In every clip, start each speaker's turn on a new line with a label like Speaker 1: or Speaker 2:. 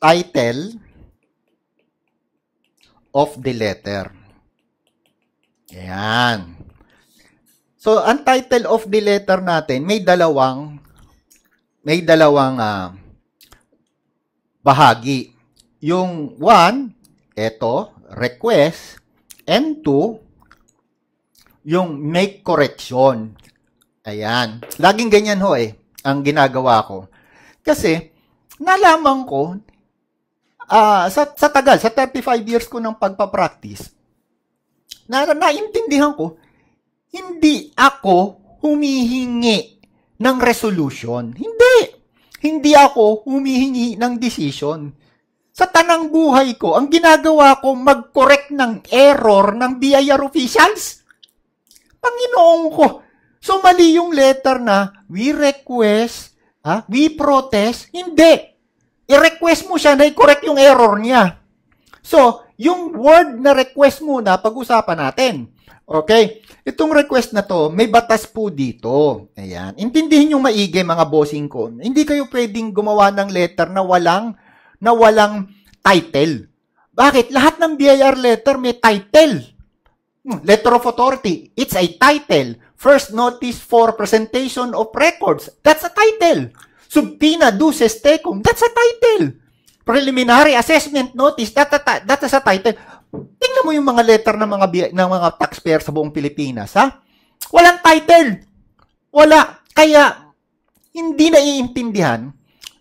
Speaker 1: title of the letter. Ayan. So, ang title of the letter natin, may dalawang may dalawang uh, bahagi. Yung one, ito, request, and two, yung make correction. Ayan. Laging ganyan ho eh, ang ginagawa ko. Kasi, nalaman ko uh, sa, sa tagal, sa 35 years ko ng pagpa-practice, na, naintindihan ko, hindi ako humihingi ng resolution. Hindi! Hindi ako humihingi ng decision. Sa tanang buhay ko, ang ginagawa ko mag-correct ng error ng BIR officials. Panginoon ko. So mali yung letter na we request, ha, ah, we protest. Hindi i-request mo siya na i-correct yung error niya. So, yung word na request muna, pag-usapan natin. Okay? Itong request na to, may batas po dito. Ayan. Intindihin nyo maigi mga bossing ko. Hindi kayo pwedeng gumawa ng letter na walang na walang title. Bakit? Lahat ng BIR letter may title. Hmm, letter of authority, it's a title. First notice for presentation of records, that's a title subpoena duces tecum. That's a title. Preliminary assessment notice. That, that, that a title. Tingnan mo yung mga letter ng mga, ng mga taxpayer sa buong Pilipinas, ha? Walang title. Wala. Kaya, hindi naiintindihan.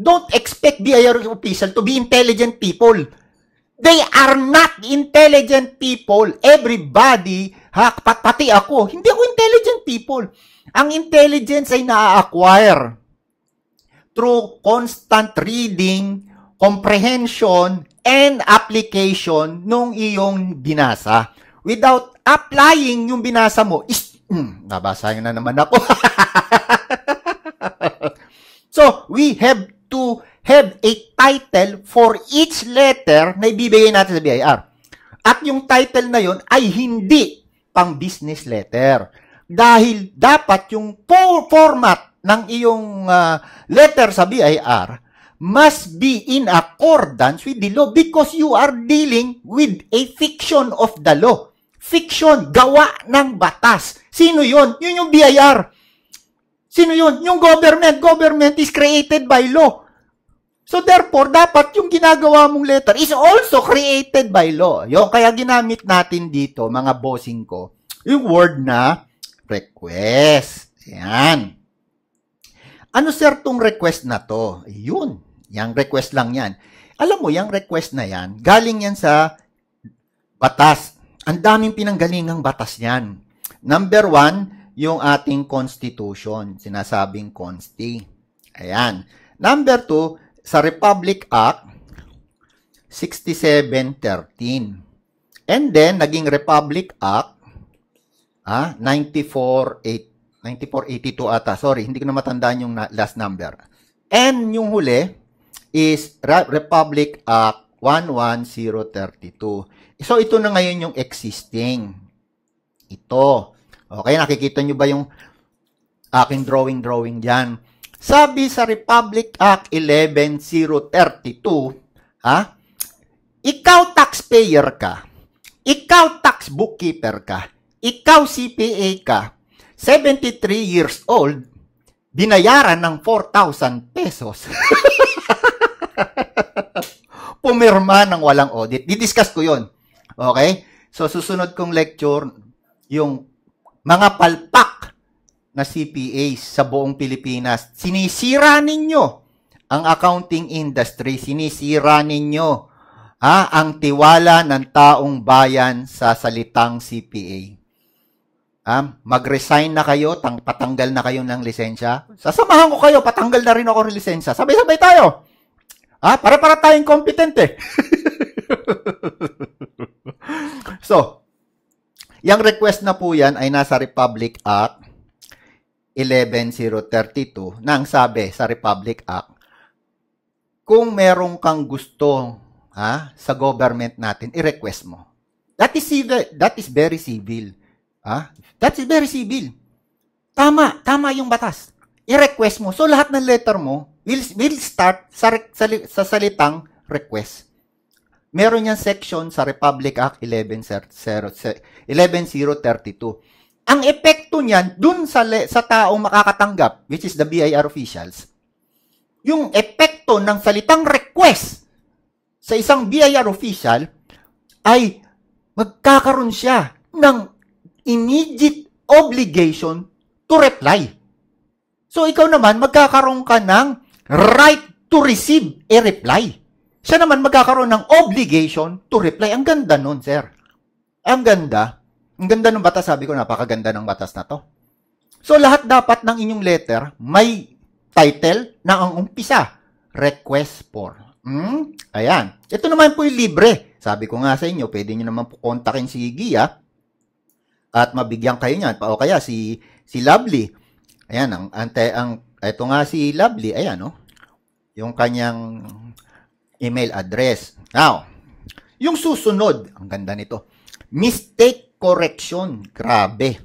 Speaker 1: Don't expect BIR official to be intelligent people. They are not intelligent people. Everybody, ha, pati ako, hindi ako intelligent people. Ang intelligence ay na-acquire through constant reading, comprehension, and application nung iyong binasa. Without applying yung binasa mo, is, mm, nabasa na naman ako. so, we have to have a title for each letter na ibibigay natin sa BIR. At yung title na yon ay hindi pang business letter. Dahil dapat yung format ng iyong uh, letter sa BIR must be in accordance with the law because you are dealing with a fiction of the law. Fiction, gawa ng batas. Sino yon? Yun yung BIR. Sino yon? Yung government. Government is created by law. So therefore, dapat yung ginagawa mong letter is also created by law. Yon, kaya ginamit natin dito, mga bossing ko, yung word na request. Yan. Ano sir tong request na to? Yun, Yang request lang yan. Alam mo, yung request na yan, galing yan sa batas. Ang daming pinanggalingang batas yan. Number one, yung ating constitution, sinasabing consti. Ayan. Number two, sa Republic Act 6713. And then, naging Republic Act ah, 9418. 9482 ata. Sorry, hindi ko na matandaan yung last number. And yung huli is Republic Act 11032. So ito na ngayon yung existing. Ito. Okay, nakikita nyo ba yung aking drawing-drawing dyan? Sabi sa Republic Act 11032, ha? Ikaw taxpayer ka. Ikaw tax bookkeeper ka. Ikaw CPA ka 73 years old, binayaran ng 4,000 pesos. Pumirma ng walang audit. Didiscuss ko yon. Okay? So, susunod kong lecture, yung mga palpak na CPAs sa buong Pilipinas. Sinisira ninyo ang accounting industry. Sinisira ninyo ha, ang tiwala ng taong bayan sa salitang CPA. Ah, mag-resign na kayo, tang patanggal na kayo ng lisensya. Sasamahan ko kayo, patanggal na rin ako ng lisensya. Sabay-sabay tayo. Ah, para-para tayong competent eh. so, yung request na po yan ay nasa Republic Act 11032 nang sabi sa Republic Act, kung merong kang gusto ha, sa government natin, i-request mo. That is, civil, that is very civil. Ah, that is very civil. Tama, tama yung batas. I-request mo. So lahat ng letter mo will will start sa sa, sa salitang request. Meron yan section sa Republic Act 11032. Ang epekto niyan dun sa le, sa taong makakatanggap, which is the BIR officials, yung epekto ng salitang request sa isang BIR official ay magkakaroon siya ng immediate obligation to reply. So ikaw naman, magkakaroon ka ng right to receive a reply. Siya naman magkakaroon ng obligation to reply. Ang ganda nun, sir. Ang ganda. Ang ganda ng batas. Sabi ko, napakaganda ng batas na to. So lahat dapat ng inyong letter may title na ang umpisa. Request for. Hmm? Ayan. Ito naman po yung libre. Sabi ko nga sa inyo, pwede nyo naman po kontakin si Gia at mabigyan kayo niyan. O kaya si si Lovely. Ayan ang ante ang ito nga si Lovely, ayan no. Yung kanyang email address. Now, yung susunod, ang ganda nito. Mistake correction. Grabe.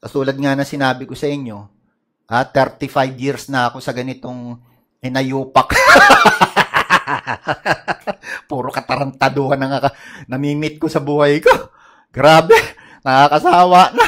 Speaker 1: Kasulad nga na sinabi ko sa inyo, ah, 35 years na ako sa ganitong inayupak. Puro katarantaduhan na nga ka, namimit ko sa buhay ko. Grabe nakakasawa na.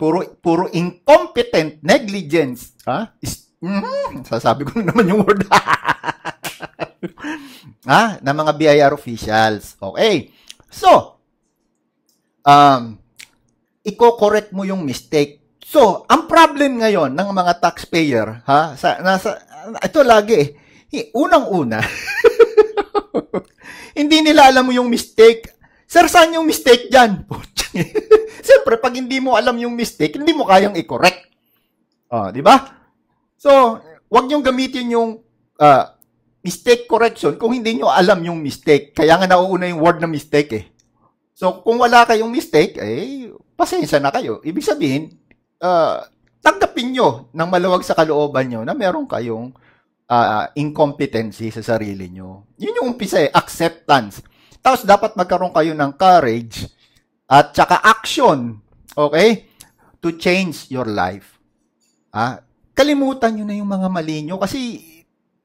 Speaker 1: Puro, puro incompetent negligence. Ha? Is, mm, sasabi ko naman yung word. ha? Ng mga BIR officials. Okay. So, um, iko-correct mo yung mistake. So, ang problem ngayon ng mga taxpayer, ha? Sa, nasa, ito lagi eh. Unang-una, hindi nila alam mo yung mistake. Sir, saan yung mistake dyan? Siyempre, pag hindi mo alam yung mistake, hindi mo kayang i-correct. Uh, di ba? So, wag niyo gamitin yung uh, mistake correction kung hindi niyo alam yung mistake. Kaya nga nauuna yung word na mistake eh. So, kung wala kayong mistake, eh, pasensya na kayo. Ibig sabihin, uh, tanggapin nyo ng malawag sa kalooban nyo na meron kayong uh, incompetency sa sarili nyo. Yun yung umpisa eh, acceptance. Tapos dapat magkaroon kayo ng courage at saka action, okay? To change your life. Ah, kalimutan nyo na yung mga mali nyo kasi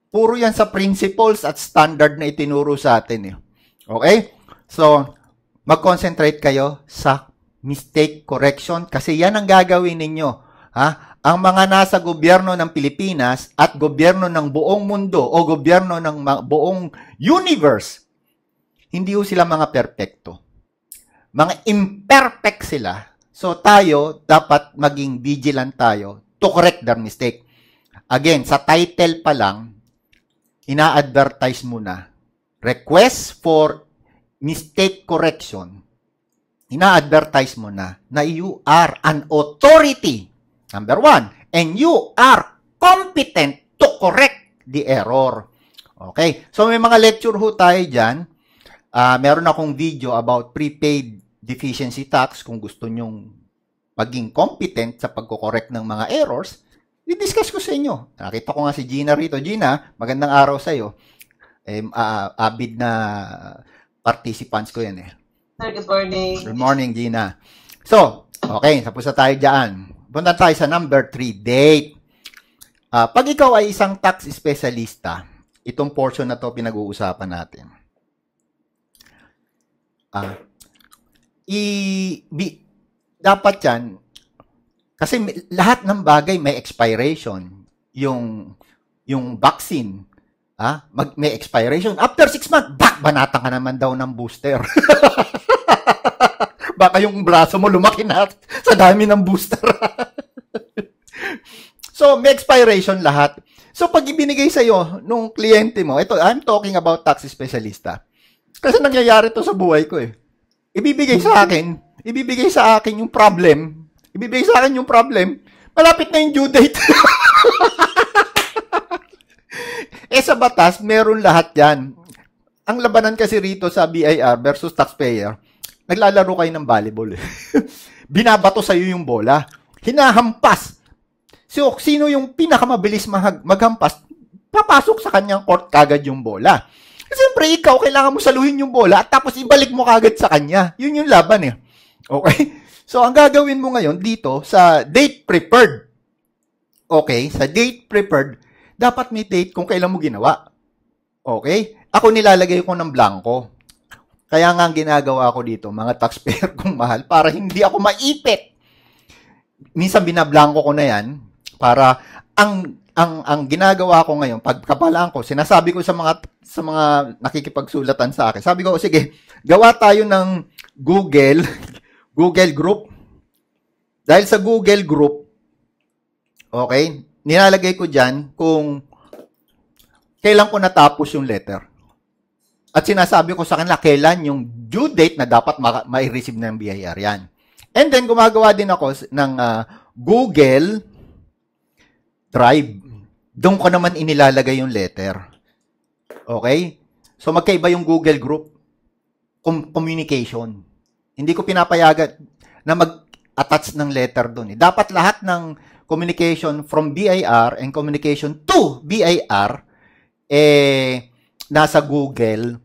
Speaker 1: puro yan sa principles at standard na itinuro sa atin. Eh. Okay? So, mag-concentrate kayo sa mistake correction kasi yan ang gagawin ninyo. Ha? Ang mga nasa gobyerno ng Pilipinas at gobyerno ng buong mundo o gobyerno ng buong universe, hindi ho sila mga perpekto mga imperfect sila. So tayo, dapat maging vigilant tayo to correct their mistake. Again, sa title pa lang, ina-advertise mo na, request for mistake correction. Ina-advertise mo na na you are an authority, number one, and you are competent to correct the error. Okay? So may mga lecture ho tayo dyan. Uh, meron akong video about prepaid deficiency tax, kung gusto nyong maging competent sa pagkocorrect ng mga errors, i-discuss ko sa inyo. Nakita ko nga si Gina rito. Gina, magandang araw sa iyo. Eh, uh, avid na participants ko yan eh. Sir, Good morning. Good morning, Gina. So, okay, tapos na tayo dyan. Punta tayo sa number 3, date. Uh, pag ikaw ay isang tax specialista, itong portion na to pinag-uusapan natin. Ah, uh, i bi, dapat 'yan kasi lahat ng bagay may expiration. Yung yung vaccine, ah, mag, may expiration. After 6 months, bak, banata ka naman daw ng booster. Baka yung braso mo lumaki na sa dami ng booster. so, may expiration lahat. So, pag ibinigay sa iyo nung kliyente mo, ito, I'm talking about tax specialist Kasi nangyayari to sa buhay ko eh ibibigay sa akin, ibibigay sa akin yung problem, ibibigay sa akin yung problem, malapit na yung due date. eh sa batas, meron lahat yan. Ang labanan kasi rito sa BIR versus taxpayer, naglalaro kayo ng volleyball. Eh. Binabato sa iyo yung bola. Hinahampas. So, sino yung pinakamabilis mag- maghampas? Papasok sa kanyang court kagad yung bola. Eh, siyempre, ikaw, kailangan mo saluhin yung bola at tapos ibalik mo kagad sa kanya. Yun yung laban eh. Okay? So, ang gagawin mo ngayon dito sa date prepared. Okay? Sa date prepared, dapat may date kung kailan mo ginawa. Okay? Ako nilalagay ko ng blanco. Kaya nga ang ginagawa ko dito, mga taxpayer kong mahal, para hindi ako maipit. Minsan binablangko ko na yan para ang ang ang ginagawa ko ngayon, pag kapalaan ko, sinasabi ko sa mga sa mga nakikipagsulatan sa akin. Sabi ko, sige, gawa tayo ng Google Google Group. Dahil sa Google Group, okay, nilalagay ko diyan kung kailan ko natapos yung letter. At sinasabi ko sa kanila kailan yung due date na dapat ma- ma-receive ng BIR yan. And then gumagawa din ako ng uh, Google Drive doon ko naman inilalagay yung letter. Okay? So magkaiba yung Google group. Com- communication. Hindi ko pinapayagan na mag-attach ng letter doon. Eh. Dapat lahat ng communication from BIR and communication to BIR eh nasa Google